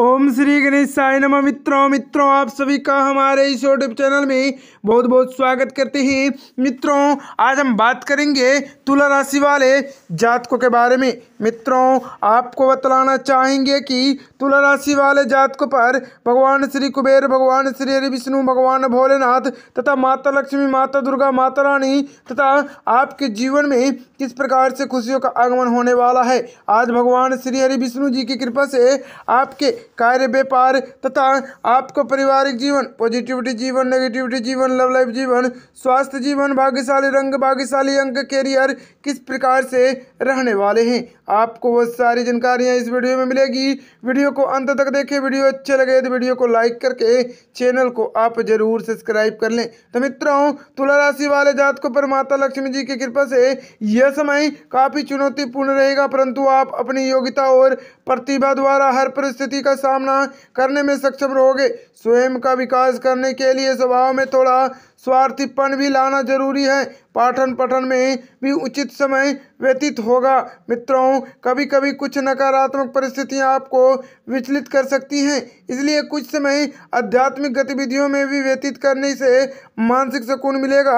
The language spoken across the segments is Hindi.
ओम श्री गणेश साय नम मित्रों मित्रों आप सभी का हमारे इस यूट्यूब चैनल में बहुत बहुत स्वागत करते हैं मित्रों आज हम बात करेंगे तुला राशि वाले जातकों के बारे में मित्रों आपको बतलाना चाहेंगे कि तुला राशि वाले जातकों पर भगवान श्री कुबेर भगवान श्री हरि विष्णु भगवान भोलेनाथ तथा माता लक्ष्मी माता दुर्गा माता रानी तथा आपके जीवन में किस प्रकार से खुशियों का आगमन होने वाला है आज भगवान श्री हरि विष्णु जी की कृपा से आपके कार्य व्यापार तथा आपको पारिवारिक जीवन पॉजिटिविटी जीवन नेगेटिविटी जीवन लव लाइफ जीवन स्वास्थ्य जीवन भाग्यशाली रंग भाग्यशाली अंक कैरियर किस प्रकार से रहने वाले हैं आपको वो सारी जानकारियाँ इस वीडियो में मिलेगी वीडियो को अंत तक देखें वीडियो अच्छे लगे तो वीडियो को लाइक करके चैनल को आप जरूर सब्सक्राइब कर लें तो मित्रों तुला राशि वाले जात को पर माता लक्ष्मी जी की कृपा से यह समय काफ़ी चुनौतीपूर्ण रहेगा परंतु आप अपनी योग्यता और प्रतिभा द्वारा हर परिस्थिति का का सामना करने में सक्षम रहोगे स्वयं का विकास करने के लिए स्वभाव में थोड़ा स्वार्थीपन भी लाना जरूरी है पाठन पठन में भी उचित समय व्यतीत होगा मित्रों कभी कभी कुछ नकारात्मक परिस्थितियां आपको विचलित कर सकती हैं इसलिए कुछ समय आध्यात्मिक गतिविधियों में भी व्यतीत करने से मानसिक सुकून मिलेगा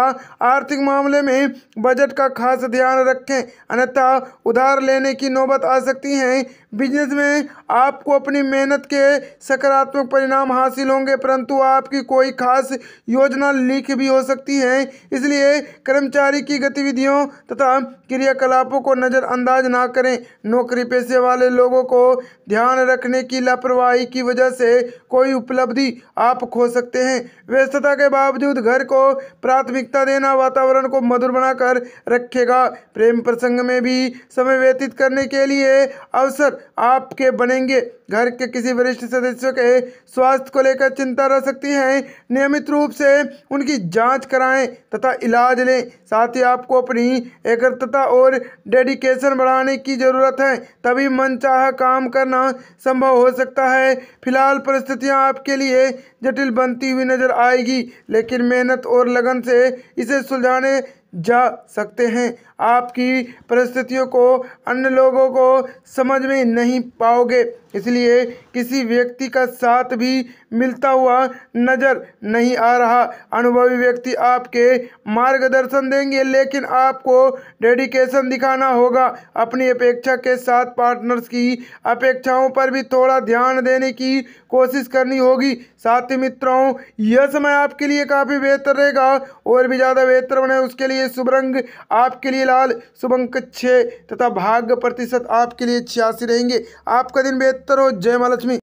आर्थिक मामले में बजट का खास ध्यान रखें अन्यथा उधार लेने की नौबत आ सकती है बिजनेस में आपको अपनी मेहनत के सकारात्मक परिणाम हासिल होंगे परंतु आपकी कोई खास योजना लिख की भी हो सकती है इसलिए कर्मचारी की गतिविधियों तथा क्रियाकलापों को नज़रअंदाज ना करें नौकरी पेशे वाले लोगों को ध्यान रखने की लापरवाही की वजह से कोई उपलब्धि आप खो सकते हैं व्यस्तता के बावजूद घर को प्राथमिकता देना वातावरण को मधुर बनाकर रखेगा प्रेम प्रसंग में भी समय व्यतीत करने के लिए अवसर आपके बनेंगे घर के किसी वरिष्ठ सदस्यों के स्वास्थ्य को लेकर चिंता रह सकती है नियमित रूप से उनकी जांच कराएं तथा इलाज लें साथ ही आपको अपनी एकत्रता और डेडिकेशन बढ़ाने की ज़रूरत है तभी मनचाहा काम करना संभव हो सकता है फिलहाल परिस्थितियां आपके लिए जटिल बनती हुई नज़र आएगी लेकिन मेहनत और लगन से इसे सुलझाने जा सकते हैं आपकी परिस्थितियों को अन्य लोगों को समझ में नहीं पाओगे इसलिए किसी व्यक्ति का साथ भी मिलता हुआ नज़र नहीं आ रहा अनुभवी व्यक्ति आपके मार्गदर्शन देंगे लेकिन आपको डेडिकेशन दिखाना होगा अपनी अपेक्षा के साथ पार्टनर्स की अपेक्षाओं पर भी थोड़ा ध्यान देने की कोशिश करनी होगी साथ ही मित्रों यह समय आपके लिए काफ़ी बेहतर रहेगा और भी ज़्यादा बेहतर बने उसके लिए शुभ रंग आपके लिए फिलहाल शुभ अंक छः तथा भाग्य प्रतिशत आपके लिए छियासी रहेंगे आपका दिन बेहतर हो जय माँ लक्ष्मी